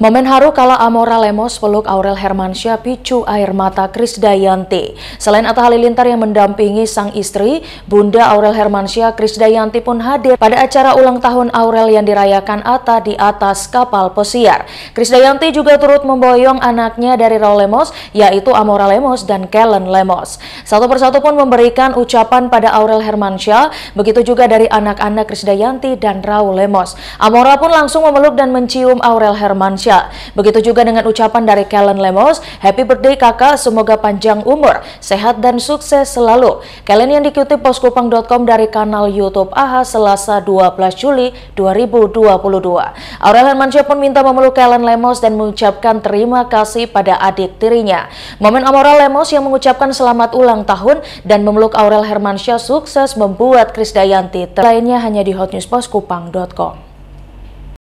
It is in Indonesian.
Momen haru kala Amora Lemos peluk Aurel Hermansyah picu air mata Krisdayanti. Selain Atta Halilintar yang mendampingi sang istri, Bunda Aurel Hermansyah Krisdayanti pun hadir pada acara ulang tahun Aurel yang dirayakan Atta di atas kapal pesiar. Krisdayanti juga turut memboyong anaknya dari Raul Lemos, yaitu Amora Lemos dan Kellen Lemos. Satu persatu pun memberikan ucapan pada Aurel Hermansyah, begitu juga dari anak-anak Krisdayanti dan Raul Lemos. Amora pun langsung memeluk dan mencium Aurel Hermansyah Indonesia. Begitu juga dengan ucapan dari Kellen Lemos, Happy Birthday kakak, semoga panjang umur, sehat dan sukses selalu. Kellen yang dikutip poskupang.com dari kanal YouTube AHA Selasa 12 Juli 2022. Aurel Hermansyah pun minta memeluk Kellen Lemos dan mengucapkan terima kasih pada adik tirinya. Momen Amoral Lemos yang mengucapkan selamat ulang tahun dan memeluk Aurel Hermansyah sukses membuat Krisdayanti lainnya hanya di hotnewsposkupang.com.